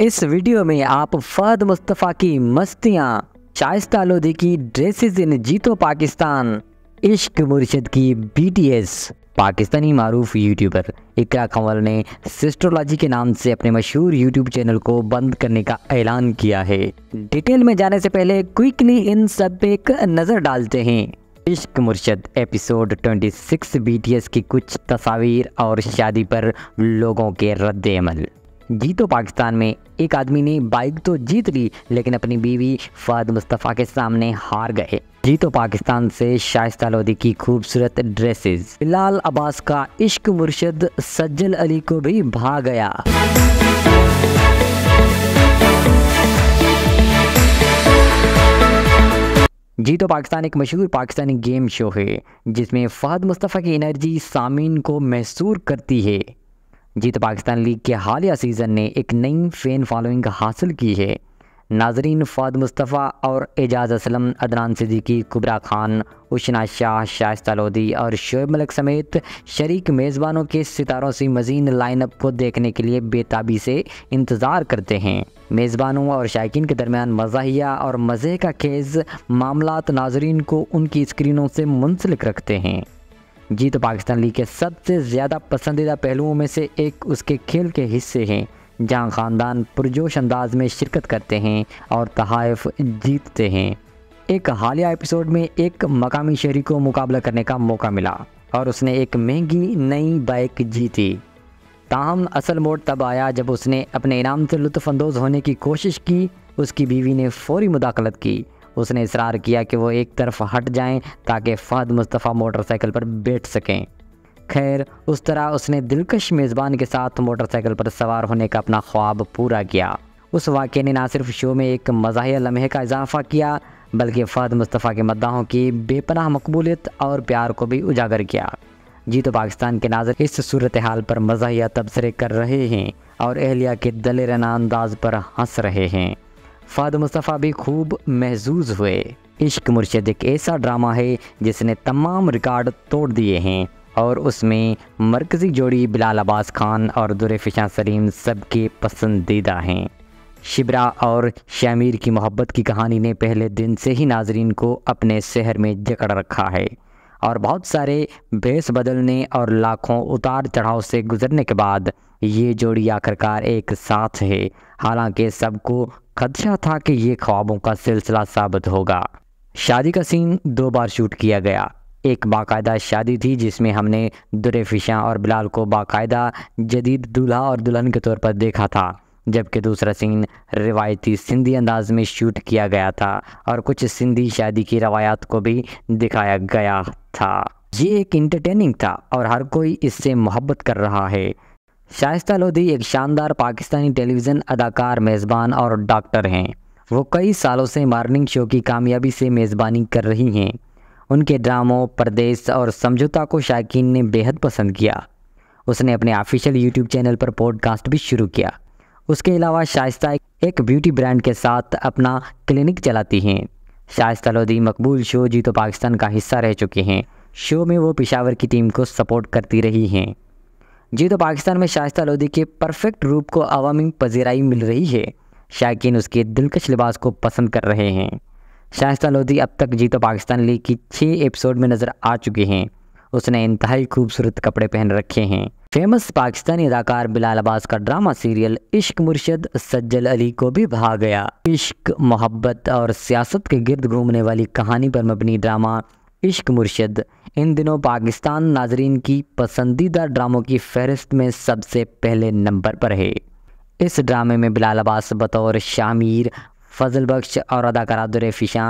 इस वीडियो में आप फहद मुस्तफ़ा की मस्तियाँ शाइस्ता लोधी की ड्रेसेस इन जीतो पाकिस्तान इश्क मुर्शद की बीटीएस पाकिस्तानी मरूफ यूट्यूबर इकरा कंवल ने सिस्ट्रोलॉजी के नाम से अपने मशहूर यूट्यूब चैनल को बंद करने का ऐलान किया है डिटेल में जाने से पहले क्विकली इन सब पे एक नज़र डालते हैं इश्क मुर्शद एपिसोड 26 बीटीएस की कुछ तस्वीर और शादी पर लोगों के रद्द अमल जीतो पाकिस्तान में एक आदमी ने बाइक तो जीत ली लेकिन अपनी बीवी फहद मुस्तफ़ा के सामने हार गए जीतो पाकिस्तान से शाइस्ता लोधी की खूबसूरत ड्रेसेस बिलाल अब्बास का इश्क मुर्शद सज्जल अली को भी भा गया जी तो पाकिस्तान एक मशहूर पाकिस्तानी गेम शो है जिसमें फहद मुस्तफ़ा की एनर्जी सामीन को महसूर करती है जीत पाकिस्तान लीग के हालिया सीज़न ने एक नई फ़ैन फॉलोइंग हासिल की है नाजरीन फ़ाद मुस्तफ़ा और एजाज़ असलम अदनान सिद्दीकी कुबरा खान उशना शाह शाइस्ता लोधी और शोएब मलिक समेत शरीक मेज़बानों के सितारों से मजीन लाइनअप को देखने के लिए बेताबी से इंतज़ार करते हैं मेज़बानों और शायक के दरमियान मजाहिया और मज़े का खेज मामला नाजरीन को उनकी स्क्रीनों से मुंसलिक रखते हैं जीत पाकिस्तान लीग के सबसे ज़्यादा पसंदीदा पहलुओं में से एक उसके खेल के हिस्से हैं जहां ख़ानदान पुरजोश अंदाज में शिरकत करते हैं और तहफ़ जीतते हैं एक हालिया एपिसोड में एक मकामी शहरी को मुकाबला करने का मौका मिला और उसने एक महंगी नई बाइक जीती ताहम असल मोड तब आया जब उसने अपने इनाम से लुफानंदोज़ होने की कोशिश की उसकी बीवी ने फौरी मुदाखलत की उसने इसरार किया कि वो एक तरफ हट जाएं ताकि फहद मुस्तफ़ा मोटरसाइकिल पर बैठ सकें खैर उस तरह उसने दिलकश मेज़बान के साथ मोटरसाइकिल पर सवार होने का अपना ख्वाब पूरा किया उस वाक़े ने ना सिर्फ शो में एक मजा लम्हे का इजाफा किया बल्कि फ़हद मुस्तफ़ा के मद्दाहों की बेपनाह मकबूलियत और प्यार को भी उजागर किया जी तो पाकिस्तान के नाजर इस सूरत हाल पर मजा तबसरे कर रहे हैं और अहलिया के दलेराना अंदाज पर हंस रहे हैं फाद मुस्तफ़ा भी खूब महजूज हुए इश्क मुर्शद एक ऐसा ड्रामा है जिसने तमाम रिकॉर्ड तोड़ दिए हैं और उसमें मरकज़ी जोड़ी बिलाल अब्बास खान और दुरफिशा सलीम सबके पसंदीदा हैं शिबरा और शमीर की मोहब्बत की कहानी ने पहले दिन से ही नाजरीन को अपने शहर में जकड़ रखा है और बहुत सारे भेस बदलने और लाखों उतार चढ़ाव से गुजरने के बाद ये जोड़ी आखिरकार एक साथ है हालांकि सबको खदशा था कि ये ख्वाबों का सिलसिला साबित होगा शादी का सीन दो बार शूट किया गया एक बाकायदा शादी थी जिसमें हमने दुरे फिशा और बिलाल को बाकायदा जदीद दूल्हा और दुल्हन के तौर पर देखा था जबकि दूसरा सीन रिवायती सिंधी अंदाज में शूट किया गया था और कुछ सिंधी शादी की रवायात को भी दिखाया गया था ये एक इंटरटेनिंग था और हर कोई इससे मोहब्बत कर रहा है शाइस्ता लोधी एक शानदार पाकिस्तानी टेलीविज़न अदाकार मेज़बान और डॉक्टर हैं वो कई सालों से मॉर्निंग शो की कामयाबी से मेज़बानी कर रही हैं उनके ड्रामों परदेश और समझौता को शायक ने बेहद पसंद किया उसने अपने ऑफिशियल यूट्यूब चैनल पर पॉडकास्ट भी शुरू किया उसके अलावा शाइस्ता एक ब्यूटी ब्रांड के साथ अपना क्लिनिक चलाती हैं शाइस्ता लोधी मकबूल शो जी तो पाकिस्तान का हिस्सा रह चुके हैं शो में वो पिशावर की टीम को सपोर्ट करती रही हैं जी तो पाकिस्तान में शाइस्ता लोधी के परफेक्ट रूप को अवामी पजीराई मिल रही है शायकीन उसके दिलकश लिबास को पसंद कर रहे हैं शाइस्ता लोधी अब तक जीतो पाकिस्तान लीग की छः एपिसोड में नज़र आ चुके हैं उसने इंतहाई खूबसूरत कपड़े पहन रखे हैं फेमस पाकिस्तानी अदाकार बिलाल अब्बास का ड्रामा सीरियल इश्क मुर्शद सज्जल अली को भी भा गया इश्क मोहब्बत और सियासत के गिर्द घूमने वाली कहानी पर मबनी ड्रामा इश्क मुर्शद इन दिनों पाकिस्तान नाजरीन की पसंदीदा ड्रामों की फहरिस्त में सबसे पहले नंबर पर है इस ड्रामे में बिलाल अब्बास बतौर शामिर फजल बख्श और अदाकारा दुरफिशां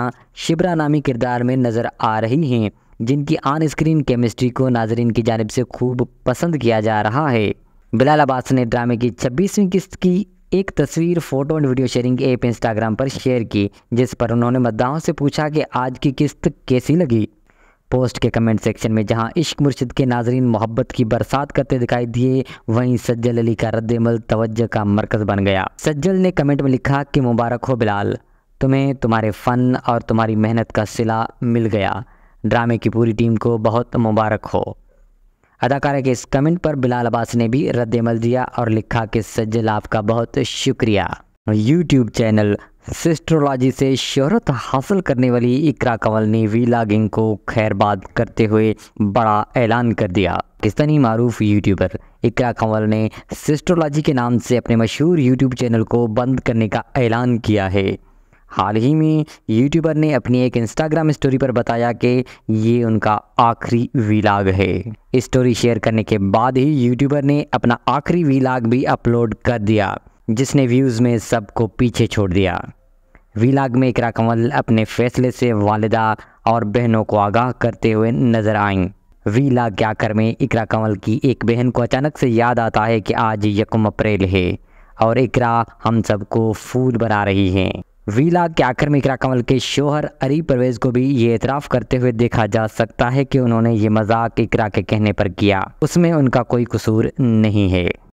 शिबरा नामी किरदार में नज़र आ रही हैं जिनकी आन स्क्रीन केमिस्ट्री को नाजरीन की जानब से खूब पसंद किया जा रहा है बिलाल अब्बास ने ड्रामे की छब्बीसवीं किस्त की एक तस्वीर photo and video sharing app Instagram पर शेयर की जिस पर उन्होंने मद्दाहों से पूछा कि आज की किस्त कैसी लगी पोस्ट के कमेंट सेक्शन में जहां इश्क मुर्शिद के नाजरीन मोहब्बत की बरसात करते दिखाई दिए वहीं सज्जल अली का रद्दमल तवज्जो का मरकज़ बन गया सज्जल ने कमेंट में लिखा कि मुबारक हो बिलाल तुम्हें तुम्हारे फ़न और तुम्हारी मेहनत का सिला मिल गया ड्रामे की पूरी टीम को बहुत मुबारक हो अदाकारा के इस कमेंट पर बिलाल अब्बास ने भी रद्दमल दिया और लिखा कि सज्जल आपका बहुत शुक्रिया यूट्यूब चैनल सिस्ट्रोलॉजी से शहरत हासिल करने वाली इकरा कंवल ने वी को खैरबाद करते हुए बड़ा ऐलान कर दिया पाकिस्तानी मरूफ यूट्यूबर इकरा कंवल ने सिस्ट्रोलॉजी के नाम से अपने मशहूर यूट्यूब चैनल को बंद करने का ऐलान किया है हाल ही में यूट्यूबर ने अपनी एक इंस्टाग्राम स्टोरी पर बताया कि ये उनका आखिरी वीलाग है स्टोरी शेयर करने के बाद ही यूट्यूबर ने अपना आखिरी वीलाग भी अपलोड कर दिया जिसने व्यूज़ में सबको पीछे छोड़ दिया वीलाग में इकरा कंवल अपने फैसले से वालदा और बहनों को आगाह करते हुए नजर आईं वीलाग के आकर में इकरा कंवल की एक बहन को अचानक से याद आता है कि आज यकम अप्रैल है और इकरा हम सबको फूल बना रही हैं वीलाग के आखिर में इकरा कंवल के शोहर अरी परवेज को भी ये एतराफ़ करते हुए देखा जा सकता है कि उन्होंने ये मजाक इकरा के कहने पर किया उसमें उनका कोई कसूर नहीं है